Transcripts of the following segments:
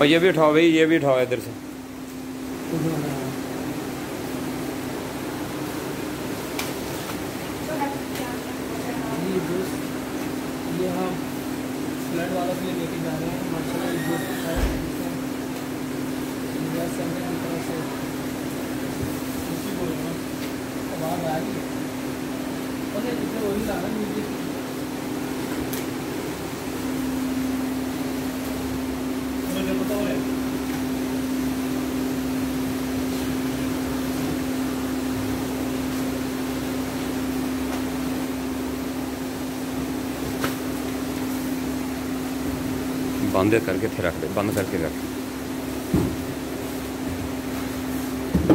और ये भी उठाओ भाई ये भी उठाओ इधर से आवाज़ आ रही है ਬੰਦ ਕਰਕੇ ਫਿਰ ਰੱਖ ਦੇ ਬੰਦ ਕਰਕੇ ਰੱਖ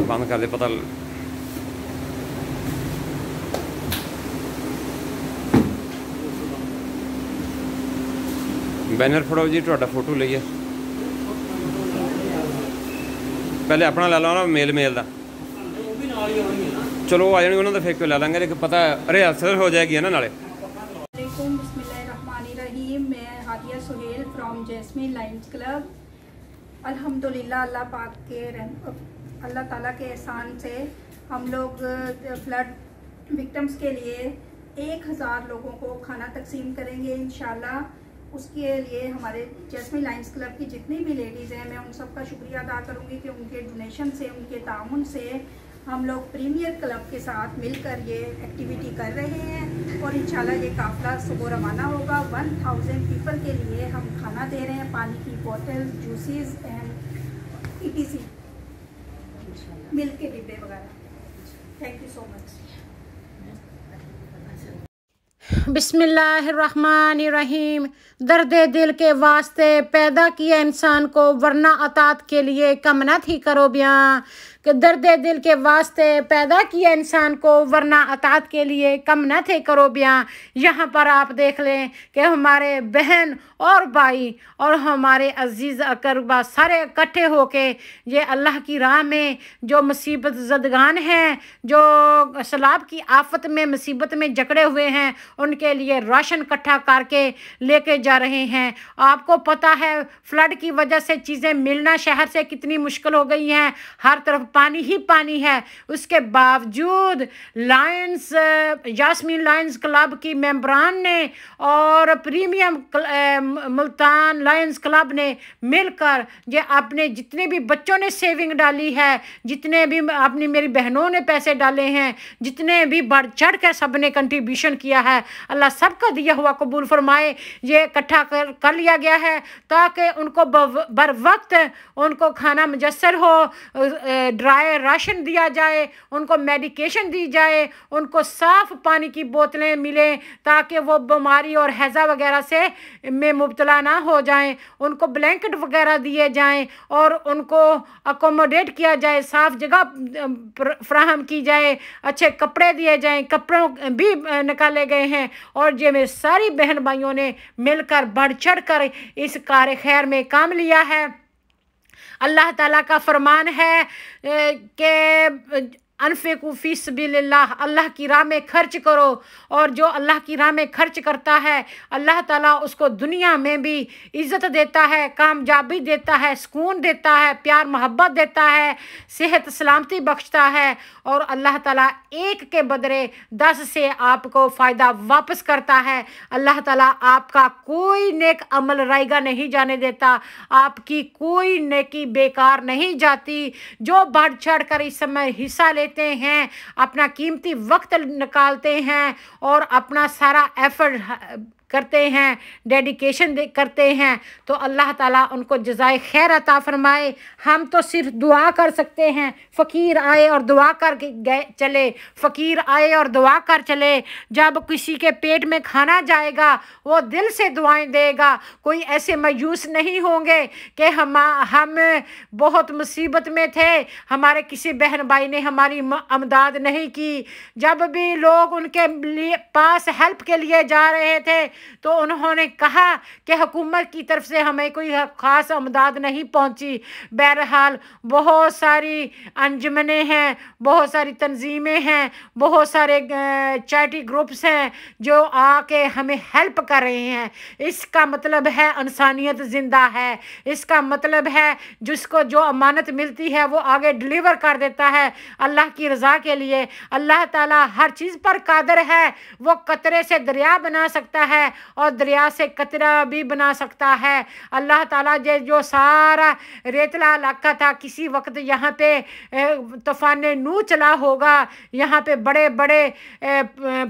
ਬੰਦ ਕਰਦੇ ਪਤਾ ਬੈਨਰ ਫੜੋ ਜੀ ਤੁਹਾਡਾ ਫੋਟੋ ਲਈਏ ਪਹਿਲੇ ਆਪਣਾ ਲੈ ਲਾਉਣਾ ਨਾ ਮੇਲ ਮੇਲ ਦਾ ਚਲੋ ਆ ਜਾਣੀ ਉਹਨਾਂ ਦਾ ਫੇਕ ਲੈ ਲਾਂਗੇ ਜੇ ਪਤਾ ਅਰੇ ਅਸਰ ਹੋ ਜਾਏਗੀ ਨਾ ਨਾਲੇ क्लब अल्हम्दुलिल्लाह अल्लाह पाक के रहम अल्लाह ताला के एहसान से हम लोग फ्लड विक्टम्स के लिए एक हज़ार लोगों को खाना तकसीम करेंगे इन उसके लिए हमारे जैसमी लाइन्स क्लब की जितनी भी लेडीज़ हैं मैं उन सब का शुक्रिया अदा करूँगी कि उनके डोनेशन से उनके ताउन से हम लोग प्रीमियर क्लब के साथ मिलकर ये एक्टिविटी कर रहे हैं और इंशाल्लाह ये काफ़िला सुबह रवाना होगा 1000 पीपल के लिए हम खाना दे रहे हैं पानी की बोतल juices and E T C milk के डिब्बे वगैरह थैंक यू सो मच बिसमीम दर्द दिल के वास्ते पैदा किया इंसान को वरना अतात के लिए कम न थी करो बयां कि दर्द दिल के वास्ते पैदा किया इंसान को वरना अतात के लिए कम न थे करो ब्याह यहाँ पर आप देख लें कि हमारे बहन और भाई और हमारे अजीज़ अकरबा सारे इकट्ठे होके ये अल्लाह की राह में जो मुसीबत जदगान हैं जो सलाब की आफत में मुसीबत में जकड़े हुए हैं उनके लिए राशन इकट्ठा करके लेके जा रहे हैं आपको पता है फ्लड की वजह से चीज़ें मिलना शहर से कितनी मुश्किल हो गई हैं हर तरफ पानी ही पानी है उसके बावजूद लायंस यासमीन लायंस क्लब की मेम्बरान ने और प्रीमियम मुल्तान लायंस क्लब ने मिलकर ये अपने जितने भी बच्चों ने सेविंग डाली है जितने भी अपनी मेरी बहनों ने पैसे डाले हैं जितने भी बढ़ चढ़ कर सब ने कंट्रीब्यूशन किया है अल्लाह सबका दिया हुआ कबूल फरमाए ये इकट्ठा कर कर लिया गया है ताकि उनको बर वक्त उनको खाना मुजसर हो ड्राई राशन दिया जाए उनको मेडिकेशन दी जाए उनको साफ पानी की बोतलें मिलें ताकि वो बीमारी और हैज़ा वगैरह से में मुबतला ना हो जाएं उनको ब्लैंकेट वगैरह दिए जाएं और उनको अकोमोडेट किया जाए साफ जगह फ्राहम की जाए अच्छे कपड़े दिए जाएँ कपड़ों भी निकाले गए हैं और जे मेरे सारी बहन भाइयों ने मिलकर बढ़ चढ़ कर इस कार खैर में काम लिया है अल्लाह ताला का फरमान है कि अनफेकूफ़ी सबील्ला अल्लाह की राह में खर्च करो और जो अल्लाह की राह में खर्च करता है अल्लाह ताला उसको दुनिया में भी इज़्ज़त देता है कामयाबी देता है सुकून देता है प्यार मोहब्बत देता है सेहत सलामती बख्शता है और अल्लाह ताला एक के बदले दस से आपको फ़ायदा वापस करता है अल्लाह ताला आपका कोई नेक अमल रायगा नहीं जाने देता आपकी कोई नेकी बेकार नहीं जाती जो बढ़ चढ़ कर इस समय हिस्सा लेते लेते हैं अपना कीमती वक्त निकालते हैं और अपना सारा एफर्ट करते हैं डेडिकेशन करते हैं तो अल्लाह ताला उनको जजाय खैर अता फरमाए हम तो सिर्फ दुआ कर सकते हैं फ़कीर आए और दुआ कर गए चले फ़कीर आए और दुआ कर चले जब किसी के पेट में खाना जाएगा वो दिल से दुआएं देगा कोई ऐसे मायूस नहीं होंगे कि हम हम बहुत मुसीबत में थे हमारे किसी बहन भाई ने हमारी अमदाद नहीं की जब भी लोग उनके लिए पास हेल्प के लिए जा रहे थे तो उन्होंने कहा कि हुकूमत की तरफ से हमें कोई ख़ास अमदाद नहीं पहुंची बहरहाल बहुत सारी अंजमने हैं बहुत सारी तंजीमें हैं बहुत सारे चैटी ग्रुप्स हैं जो आके हमें हेल्प कर रहे हैं इसका मतलब है इंसानियत ज़िंदा है इसका मतलब है जिसको जो अमानत मिलती है वो आगे डिलीवर कर देता है अल्लाह की रज़ा के लिए अल्लाह ताला हर चीज़ पर कादर है वो कतरे से दरिया बना सकता है और दरिया से कतरा भी बना सकता है अल्लाह ताला जे जो सारा रेतला इलाका था किसी वक्त यहाँ पे तूफ़ान नू चला होगा यहाँ पे बड़े बड़े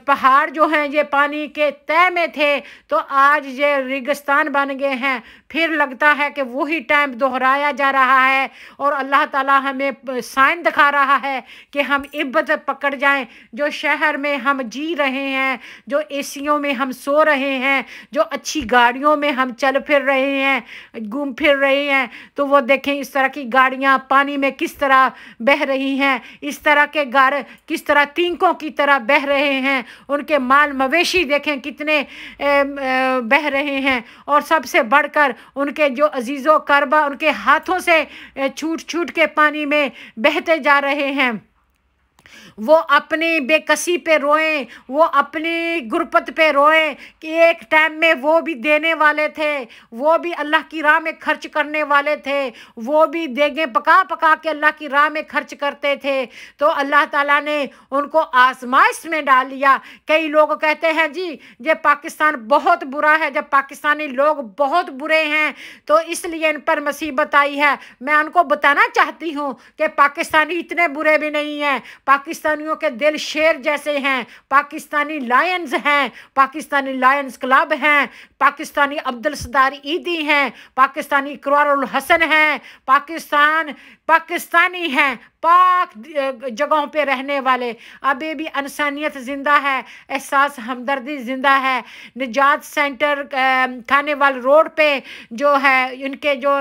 पहाड़ जो हैं ये पानी के तय में थे तो आज ये रेगिस्तान बन गए हैं फिर लगता है कि वही टाइम दोहराया जा रहा है और अल्लाह ताला हमें साइन दिखा रहा है कि हम इब्बत पकड़ जाएं जो शहर में हम जी रहे हैं जो एसियों में हम सो रहे रहे हैं जो अच्छी गाड़ियों में हम चल फिर रहे हैं घूम फिर रहे हैं तो वो देखें इस तरह की गाड़ियाँ पानी में किस तरह बह रही हैं इस तरह के गार किस तरह तीनकों की तरह बह रहे हैं उनके माल मवेशी देखें कितने ए, ए, बह रहे हैं और सबसे बढ़कर उनके जो अजीज़ो करबा उनके हाथों से छूट छूट के पानी में बहते जा रहे हैं वो अपनी बेकसी पे रोएं वो अपनी गुरपत पे रोएं कि एक टाइम में वो भी देने वाले थे वो भी अल्लाह की राह में खर्च करने वाले थे वो भी देगें पका पका के अल्लाह की राह में खर्च करते थे तो अल्लाह ताला ने उनको आजमाइश में डाल लिया कई लोग कहते हैं जी ये पाकिस्तान बहुत बुरा है जब पाकिस्तानी लोग बहुत बुरे हैं तो इसलिए इन पर मुसीबत आई है मैं उनको बताना चाहती हूँ कि पाकिस्तानी इतने बुरे भी नहीं हैं पाकिस्तानियों के दिल शेर जैसे हैं पाकिस्तानी लायंस हैं पाकिस्तानी लायंस क्लब हैं पाकिस्तानी अब्दुल सदार ईदी हैं पाकिस्तानी इकरारुल हसन हैं पाकिस्तान पाकिस्तानी हैं पाक जगहों पे रहने वाले अभी भी इंसानियत ज़िंदा है एहसास हमदर्दी ज़िंदा है निजात सेंटर खाने वाल रोड पे जो है इनके जो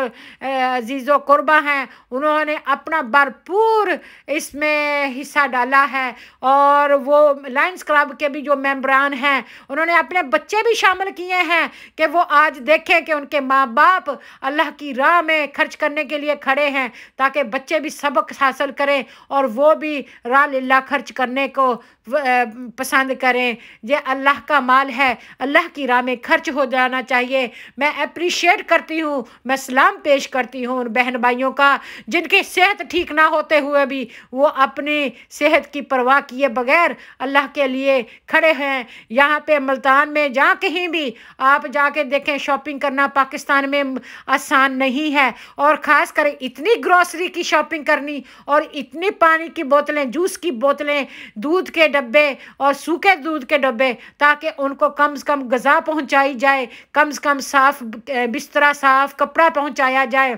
अजीज़ो कुर्बा हैं उन्होंने अपना भरपूर इसमें हिस्सा डाला है और वो लाइन्स क्लब के भी जो मेम्बरान हैं उन्होंने अपने बच्चे भी शामिल किए हैं कि वो आज देखें कि उनके माँ बाप अल्लाह की राह में खर्च करने के लिए खड़े हैं ताकि बच्चे भी सबक हासिल करें और वो भी राह खर्च करने को पसंद करें यह अल्लाह का माल है अल्लाह की राह में खर्च हो जाना चाहिए मैं अप्रिशिएट करती हूँ मैं सलाम पेश करती हूँ उन बहन भाइयों का जिनके सेहत ठीक ना होते हुए भी वो अपनी सेहत की परवाह किए बगैर अल्लाह के लिए खड़े हैं यहाँ पे मुल्तान में जहाँ कहीं भी आप जाके देखें शॉपिंग करना पाकिस्तान में आसान नहीं है और ख़ास कर इतनी ग्रॉसरी की शॉपिंग करनी और इतनी पानी की बोतलें जूस की बोतलें दूध के डब्बे और सूखे दूध के डब्बे ताकि उनको कम से कम गज़ा पहुंचाई जाए कम से कम साफ़ बिस्तरा साफ़ कपड़ा पहुंचाया जाए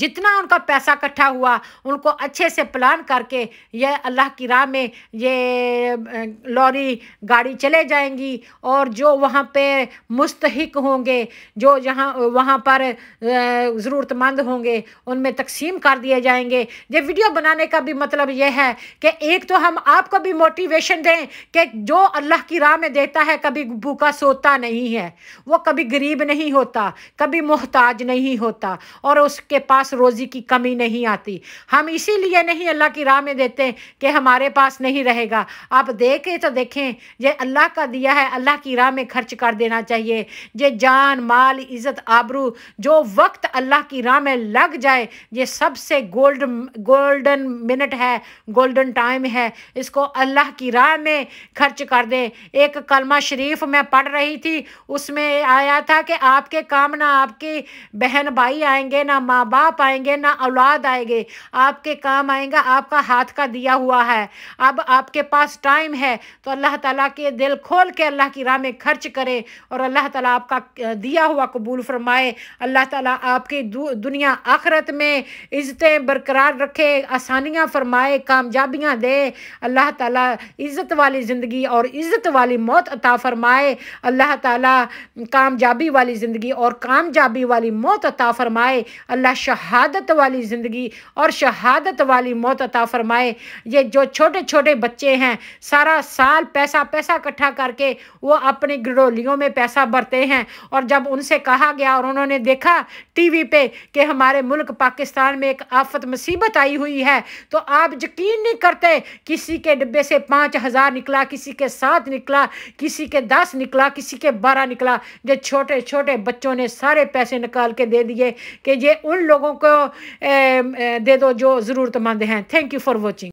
जितना उनका पैसा इकट्ठा हुआ उनको अच्छे से प्लान करके ये अल्लाह की राह में ये लॉरी गाड़ी चले जाएंगी और जो वहाँ पे मुस्तक होंगे जो जहाँ वहाँ पर ज़रूरतमंद होंगे उनमें तकसीम कर दिए जाएंगे ये वीडियो बनाने का भी मतलब यह है कि एक तो हम आपको भी मोटिवेशन दें कि जो अल्लाह की राह में देता है कभी भूखा सोता नहीं है वो कभी गरीब नहीं होता कभी मोहताज नहीं होता और उसके पास रोज़ी की कमी नहीं आती हम इसीलिए नहीं अल्लाह की राह में देते कि हमारे पास नहीं रहेगा आप देखें तो देखें ये अल्लाह का दिया है अल्लाह की राह में खर्च कर देना चाहिए ये जान माल इज़्ज़त आबरू जो वक्त अल्लाह की राह में लग जाए ये सबसे गोल्ड गोल्डन मिनट है गोल्डन टाइम है इसको अल्लाह की राह में खर्च कर दें एक कलमा शरीफ मैं पढ़ रही थी उसमें आया था कि आपके काम ना आपकी बहन भाई आएंगे ना माँ माँ बाप आएंगे ना औलाद आएंगे आपके काम आएगा आपका हाथ का दिया हुआ है अब आपके पास टाइम है तो अल्लाह ताला के दिल खोल के अल्लाह की राह में खर्च करें और अल्लाह ताला आपका दिया हुआ कबूल फरमाए अल्लाह ताला आपकी दुनिया आखरत में इज़्ज़तें बरकरार रखे आसानियाँ फरमाए कामयाबियाँ दे अल्लाह ताला इज़्ज़त वाली ज़िंदगी और इज़्ज़त वाली मौत अता फरमाए अल्लाह ताला कामयाबी वाली ज़िंदगी और कामयाबी वाली मौत अता फरमाए अल्लाह अल्लाह शहादत वाली ज़िंदगी और शहादत वाली मौत अता फरमाए ये जो छोटे छोटे बच्चे हैं सारा साल पैसा पैसा इकट्ठा करके वो अपनी गिरोलियों में पैसा भरते हैं और जब उनसे कहा गया और उन्होंने देखा टीवी पे कि हमारे मुल्क पाकिस्तान में एक आफत मुसीबत आई हुई है तो आप यकीन नहीं करते किसी के डिब्बे से पाँच हज़ार निकला किसी के सात निकला किसी के दस निकला किसी के बारह निकला जो छोटे छोटे बच्चों ने सारे पैसे निकाल के दे दिए कि ये उन उन लोगों को दे दो जो ज़रूरतमंद हैं थैंक यू फॉर वॉचिंग